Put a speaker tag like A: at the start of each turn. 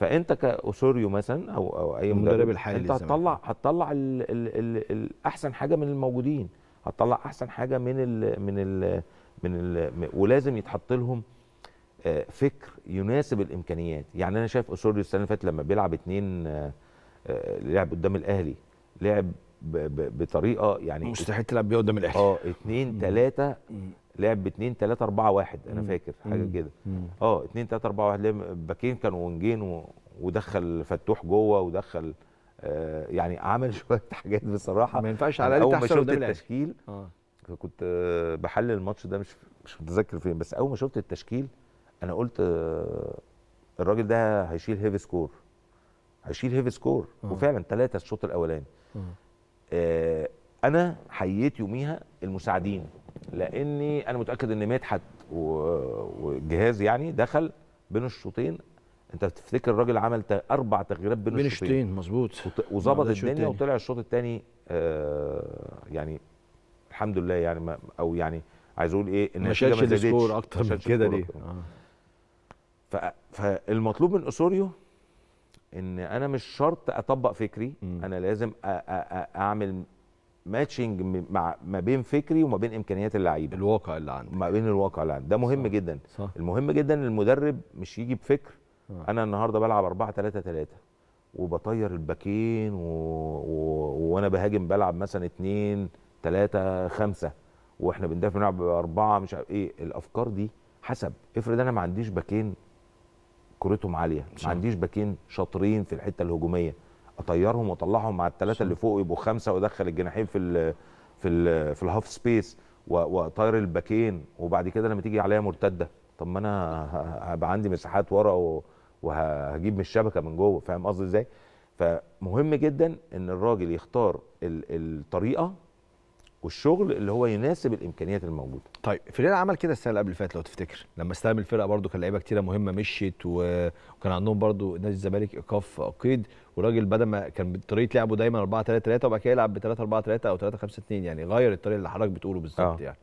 A: فانت كاسوريو مثلا او او اي مدرب, مدرب الحالي انت هتطلع هتطلع ال احسن حاجه من الموجودين هتطلع احسن حاجه من الـ من الـ من الـ ولازم يتحط لهم آه، فكر يناسب الامكانيات يعني انا شايف اسوريو السنه اللي فاتت لما بيلعب اتنين آه، آه، لعب قدام الاهلي لعب بطريقه يعني مستحيل تلعب بيها قدام الاهلي اه اتنين تلاته لعب ب 2 3 4 1 انا فاكر حاجه كده اه 2 3 4 1 باكين كانوا ونجين و... ودخل فتوح جوه ودخل آه يعني عمل شويه حاجات بصراحه ما ينفعش على الاقل تحصل قدام التشكيل اه كنت بحلل الماتش ده مش مش متذكر فين بس اول ما شفت التشكيل انا قلت آه، الراجل ده هيشيل هيفي سكور هيشيل هيفي سكور آه. وفعلا ثلاثه الشوط الاولاني آه. آه انا حييت يوميها المساعدين لاني انا متاكد ان مدحت والجهاز يعني دخل بين الشوطين انت تفتكر الراجل عمل اربع تغييرات بين, بين الشوطين بين مظبوط وظبط الدنيا وطلع الشوط الثاني آه يعني الحمد لله يعني ما او يعني عايز اقول ايه ان ما شالش سكور اكتر من كده ليه آه. فالمطلوب من اسوريو ان انا مش شرط اطبق فكري م. انا لازم أ أ أ اعمل ماتشنج مع ما بين فكري وما بين امكانيات اللعيبه الواقع اللي عندك ما بين الواقع اللي عندك ده مهم صح. جدا صح. المهم جدا المدرب مش يجي بفكر صح. آه. انا النهارده بلعب 4 3 3 وبطير الباكين و... و... وانا بهاجم بلعب مثلا 2 3 5 واحنا بندافع نلعب اربعه مش عارف ايه الافكار دي حسب افرض انا ما عنديش باكين كرتهم عاليه ما عنديش باكين شاطرين في الحته الهجوميه اطيرهم واطلعهم مع الثلاثه اللي فوق يبقوا خمسه وادخل الجناحين في الـ في الـ في الهاف سبيس واطير الباكين وبعد كده لما تيجي عليا مرتده طب ما انا هبقى عندي مساحات ورا وهجيب من الشبكه من جوه فاهم قصدي ازاي؟ فمهم جدا ان الراجل يختار الطريقه والشغل اللي هو يناسب الامكانيات الموجوده. طيب ليله عمل كده السنه اللي قبل اللي فاتت لو تفتكر لما استلم الفرقه برده كان لعيبه كتيره مهمه مشيت وكان عندهم برده نادي الزمالك ايقاف قيد والراجل بدل ما كان طريقه لعبه دايما 4 3 3 وبعد كده يلعب ب 3 4 3 او 3 5 2 يعني غير الطريقه اللي حضرتك بتقوله بالظبط آه. يعني.